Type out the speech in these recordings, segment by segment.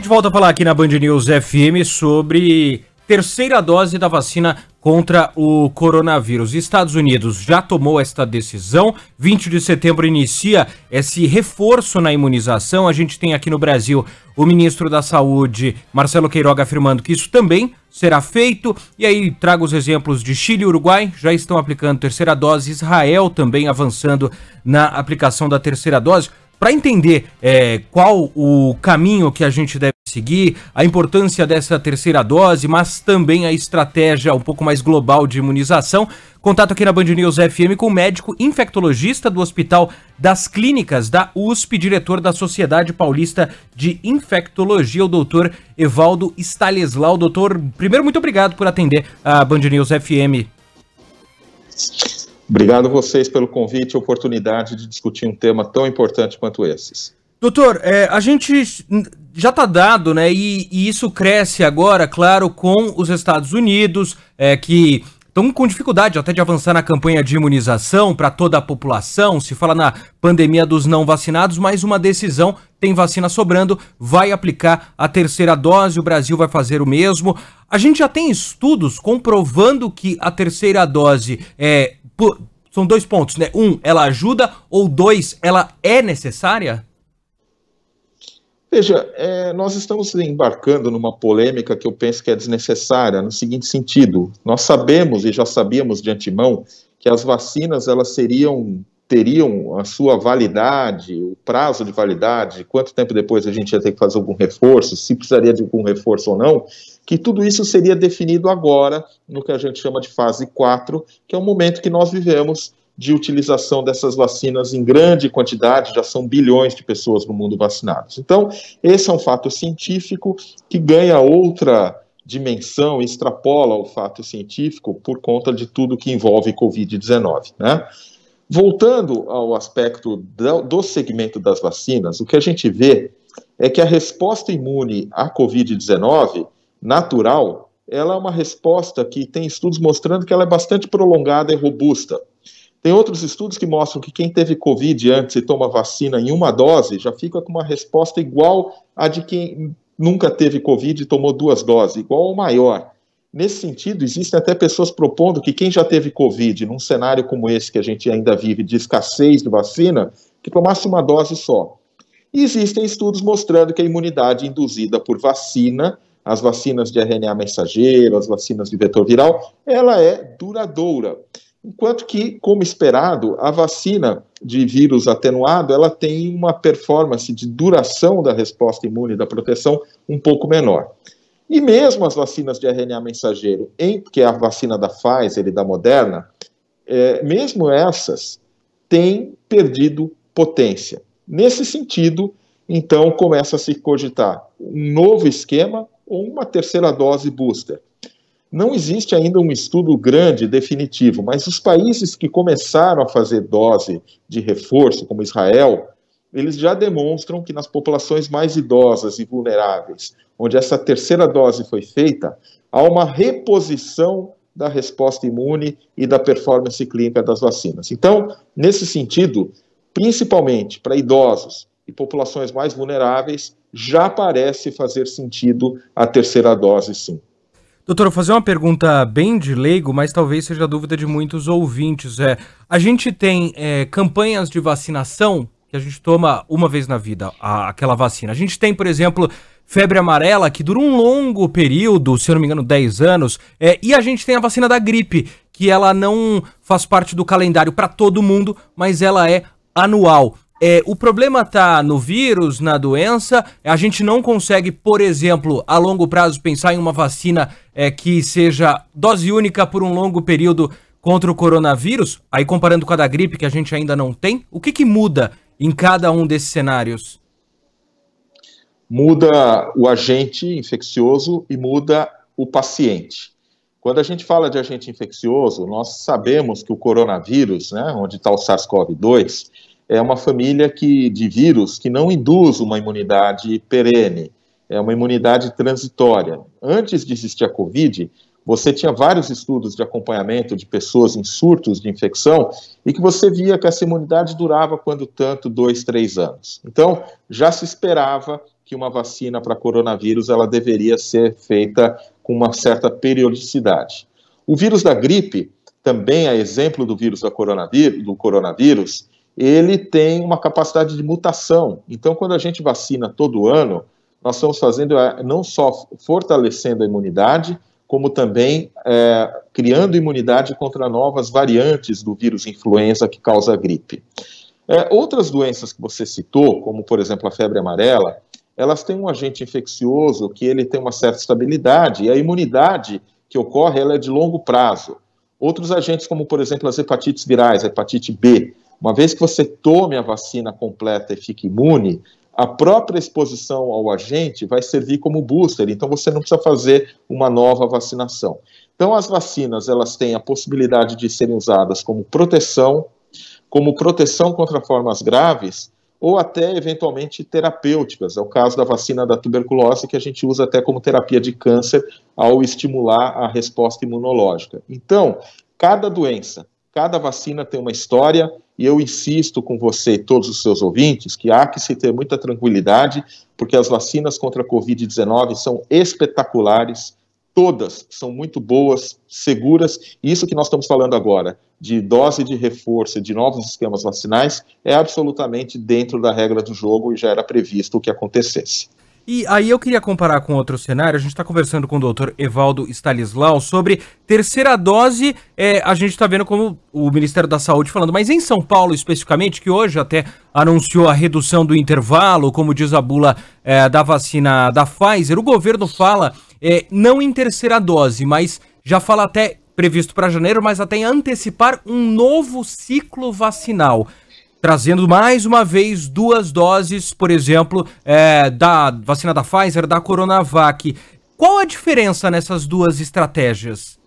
de volta a falar aqui na Band News FM sobre terceira dose da vacina contra o coronavírus. Estados Unidos já tomou esta decisão. 20 de setembro inicia esse reforço na imunização. A gente tem aqui no Brasil o ministro da Saúde, Marcelo Queiroga, afirmando que isso também será feito. E aí trago os exemplos de Chile e Uruguai, já estão aplicando terceira dose, Israel também avançando na aplicação da terceira dose. Para entender é, qual o caminho que a gente deve seguir, a importância dessa terceira dose, mas também a estratégia um pouco mais global de imunização, contato aqui na Band News FM com o médico infectologista do Hospital das Clínicas da USP, diretor da Sociedade Paulista de Infectologia, o doutor Evaldo Staleslau. Doutor, primeiro, muito obrigado por atender a Band News FM. Obrigado vocês pelo convite e oportunidade de discutir um tema tão importante quanto esses. Doutor, é, a gente já está dado, né? E, e, isso cresce agora, claro, com os Estados Unidos, é, que estão com dificuldade até de avançar na campanha de imunização para toda a população. Se fala na pandemia dos não vacinados, mas uma decisão tem vacina sobrando, vai aplicar a terceira dose, o Brasil vai fazer o mesmo. A gente já tem estudos comprovando que a terceira dose é, por, são dois pontos, né? Um, ela ajuda, ou dois, ela é necessária? Veja, é, nós estamos embarcando numa polêmica que eu penso que é desnecessária, no seguinte sentido: nós sabemos e já sabíamos de antemão que as vacinas elas seriam teriam a sua validade, o prazo de validade, quanto tempo depois a gente ia ter que fazer algum reforço, se precisaria de algum reforço ou não, que tudo isso seria definido agora, no que a gente chama de fase 4, que é o momento que nós vivemos de utilização dessas vacinas em grande quantidade, já são bilhões de pessoas no mundo vacinadas. Então, esse é um fato científico que ganha outra dimensão, extrapola o fato científico por conta de tudo que envolve Covid-19, né? Voltando ao aspecto do segmento das vacinas, o que a gente vê é que a resposta imune à Covid-19, natural, ela é uma resposta que tem estudos mostrando que ela é bastante prolongada e robusta. Tem outros estudos que mostram que quem teve Covid antes e toma vacina em uma dose já fica com uma resposta igual à de quem nunca teve Covid e tomou duas doses, igual ou maior. Nesse sentido, existem até pessoas propondo que quem já teve Covid, num cenário como esse que a gente ainda vive, de escassez de vacina, que tomasse uma dose só. E existem estudos mostrando que a imunidade induzida por vacina, as vacinas de RNA mensageiro, as vacinas de vetor viral, ela é duradoura. Enquanto que, como esperado, a vacina de vírus atenuado, ela tem uma performance de duração da resposta imune da proteção um pouco menor. E mesmo as vacinas de RNA mensageiro, em que é a vacina da Pfizer e da Moderna, é, mesmo essas têm perdido potência. Nesse sentido, então começa a se cogitar um novo esquema ou uma terceira dose booster. Não existe ainda um estudo grande definitivo, mas os países que começaram a fazer dose de reforço, como Israel, eles já demonstram que nas populações mais idosas e vulneráveis, onde essa terceira dose foi feita, há uma reposição da resposta imune e da performance clínica das vacinas. Então, nesse sentido, principalmente para idosos e populações mais vulneráveis, já parece fazer sentido a terceira dose, sim. Doutor, vou fazer uma pergunta bem de leigo, mas talvez seja dúvida de muitos ouvintes. É, a gente tem é, campanhas de vacinação que a gente toma uma vez na vida a, aquela vacina. A gente tem, por exemplo, febre amarela, que dura um longo período, se eu não me engano, 10 anos, é, e a gente tem a vacina da gripe, que ela não faz parte do calendário para todo mundo, mas ela é anual. É, o problema tá no vírus, na doença. A gente não consegue, por exemplo, a longo prazo pensar em uma vacina é, que seja dose única por um longo período contra o coronavírus. Aí comparando com a da gripe que a gente ainda não tem, o que que muda em cada um desses cenários? Muda o agente infeccioso e muda o paciente. Quando a gente fala de agente infeccioso, nós sabemos que o coronavírus, né, onde está o SARS-CoV-2, é uma família que, de vírus que não induz uma imunidade perene, é uma imunidade transitória. Antes de existir a Covid, você tinha vários estudos de acompanhamento de pessoas em surtos de infecção e que você via que essa imunidade durava, quando tanto, dois, três anos. Então, já se esperava que uma vacina para coronavírus ela deveria ser feita com uma certa periodicidade. O vírus da gripe, também a é exemplo do vírus da coronavírus, do coronavírus, ele tem uma capacidade de mutação. Então, quando a gente vacina todo ano, nós estamos fazendo eh, não só fortalecendo a imunidade, como também é, criando imunidade contra novas variantes do vírus influenza que causa a gripe. É, outras doenças que você citou, como por exemplo a febre amarela, elas têm um agente infeccioso que ele tem uma certa estabilidade e a imunidade que ocorre ela é de longo prazo. Outros agentes, como por exemplo as hepatites virais, a hepatite B, uma vez que você tome a vacina completa e fique imune, a própria exposição ao agente vai servir como booster, então você não precisa fazer uma nova vacinação. Então as vacinas, elas têm a possibilidade de serem usadas como proteção, como proteção contra formas graves ou até eventualmente terapêuticas. É o caso da vacina da tuberculose que a gente usa até como terapia de câncer ao estimular a resposta imunológica. Então, cada doença, cada vacina tem uma história, e eu insisto com você e todos os seus ouvintes que há que se ter muita tranquilidade, porque as vacinas contra a Covid-19 são espetaculares, todas são muito boas, seguras, e isso que nós estamos falando agora, de dose de reforço, de novos esquemas vacinais, é absolutamente dentro da regra do jogo e já era previsto o que acontecesse. E aí eu queria comparar com outro cenário. A gente está conversando com o doutor Evaldo Stalislau sobre terceira dose. É, a gente está vendo como o Ministério da Saúde falando, mas em São Paulo especificamente, que hoje até anunciou a redução do intervalo, como diz a bula é, da vacina da Pfizer, o governo fala é, não em terceira dose, mas já fala até previsto para janeiro, mas até antecipar um novo ciclo vacinal trazendo mais uma vez duas doses, por exemplo, é, da vacina da Pfizer, da Coronavac. Qual a diferença nessas duas estratégias?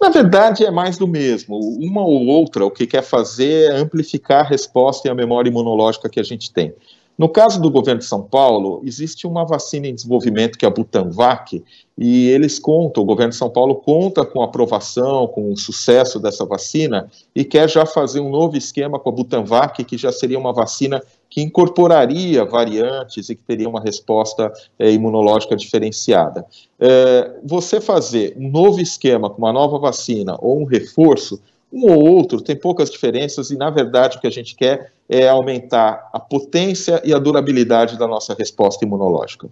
Na verdade, é mais do mesmo. Uma ou outra, o que quer fazer é amplificar a resposta e a memória imunológica que a gente tem. No caso do governo de São Paulo, existe uma vacina em desenvolvimento que é a Butanvac, e eles contam, o governo de São Paulo conta com a aprovação, com o sucesso dessa vacina, e quer já fazer um novo esquema com a Butanvac, que já seria uma vacina que incorporaria variantes e que teria uma resposta é, imunológica diferenciada. É, você fazer um novo esquema com uma nova vacina ou um reforço um ou outro tem poucas diferenças e, na verdade, o que a gente quer é aumentar a potência e a durabilidade da nossa resposta imunológica.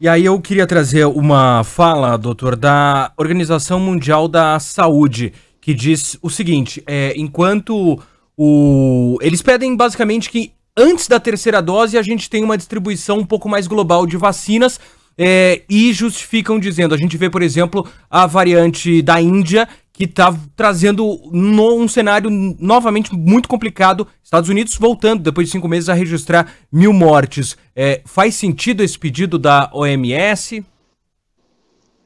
E aí eu queria trazer uma fala, doutor, da Organização Mundial da Saúde, que diz o seguinte: é, enquanto o. Eles pedem basicamente que antes da terceira dose a gente tenha uma distribuição um pouco mais global de vacinas. É, e justificam dizendo, a gente vê, por exemplo, a variante da Índia que está trazendo no, um cenário novamente muito complicado. Estados Unidos voltando, depois de cinco meses, a registrar mil mortes. É, faz sentido esse pedido da OMS?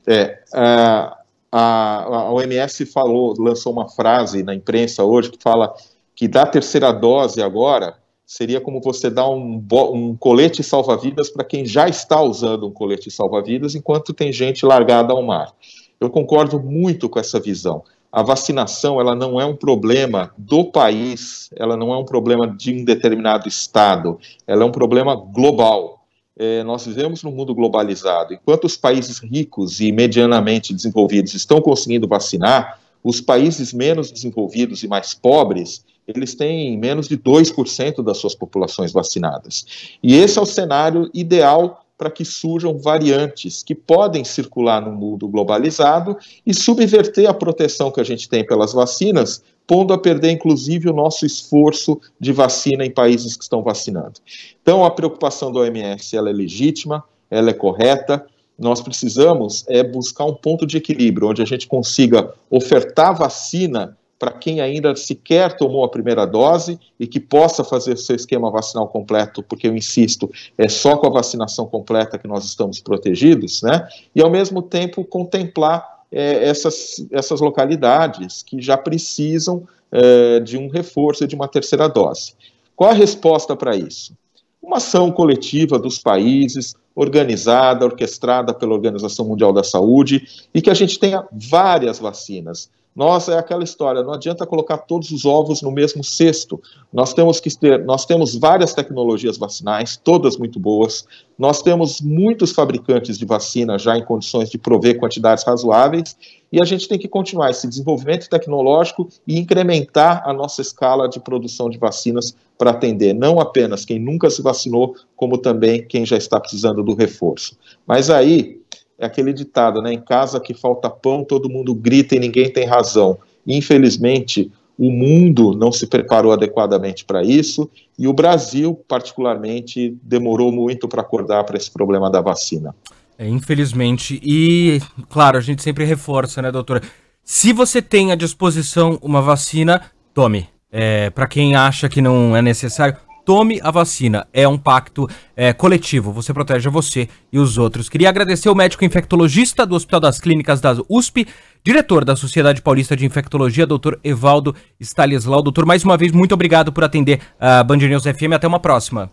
É, a, a, a OMS falou, lançou uma frase na imprensa hoje que fala que dar a terceira dose agora seria como você dar um, um colete salva-vidas para quem já está usando um colete salva-vidas, enquanto tem gente largada ao mar. Eu concordo muito com essa visão. A vacinação ela não é um problema do país, ela não é um problema de um determinado estado, ela é um problema global. É, nós vivemos num mundo globalizado. Enquanto os países ricos e medianamente desenvolvidos estão conseguindo vacinar, os países menos desenvolvidos e mais pobres, eles têm menos de 2% das suas populações vacinadas. E esse é o cenário ideal para que surjam variantes que podem circular no mundo globalizado e subverter a proteção que a gente tem pelas vacinas, pondo a perder inclusive o nosso esforço de vacina em países que estão vacinando. Então a preocupação da OMS ela é legítima, ela é correta. Nós precisamos é buscar um ponto de equilíbrio onde a gente consiga ofertar vacina para quem ainda sequer tomou a primeira dose e que possa fazer seu esquema vacinal completo, porque eu insisto, é só com a vacinação completa que nós estamos protegidos, né? E ao mesmo tempo contemplar é, essas, essas localidades que já precisam é, de um reforço e de uma terceira dose. Qual a resposta para isso? Uma ação coletiva dos países, organizada, orquestrada pela Organização Mundial da Saúde, e que a gente tenha várias vacinas nós é aquela história, não adianta colocar todos os ovos no mesmo cesto. Nós temos que ter, nós temos várias tecnologias vacinais, todas muito boas. Nós temos muitos fabricantes de vacina já em condições de prover quantidades razoáveis, e a gente tem que continuar esse desenvolvimento tecnológico e incrementar a nossa escala de produção de vacinas para atender não apenas quem nunca se vacinou, como também quem já está precisando do reforço. Mas aí, é aquele ditado, né? Em casa que falta pão, todo mundo grita e ninguém tem razão. Infelizmente, o mundo não se preparou adequadamente para isso e o Brasil, particularmente, demorou muito para acordar para esse problema da vacina. É, infelizmente. E, claro, a gente sempre reforça, né, doutora? Se você tem à disposição uma vacina, tome. É, para quem acha que não é necessário, tome a vacina. É um pacto é, coletivo. Você protege você e os outros. Queria agradecer o médico infectologista do Hospital das Clínicas da USP, diretor da Sociedade Paulista de Infectologia, doutor Evaldo Stalislau. Doutor, mais uma vez, muito obrigado por atender a ah, Band News FM. Até uma próxima.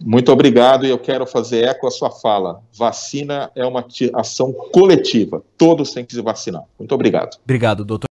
Muito obrigado e eu quero fazer eco à sua fala. Vacina é uma ação coletiva. Todos têm que se vacinar. Muito obrigado. Obrigado, doutor.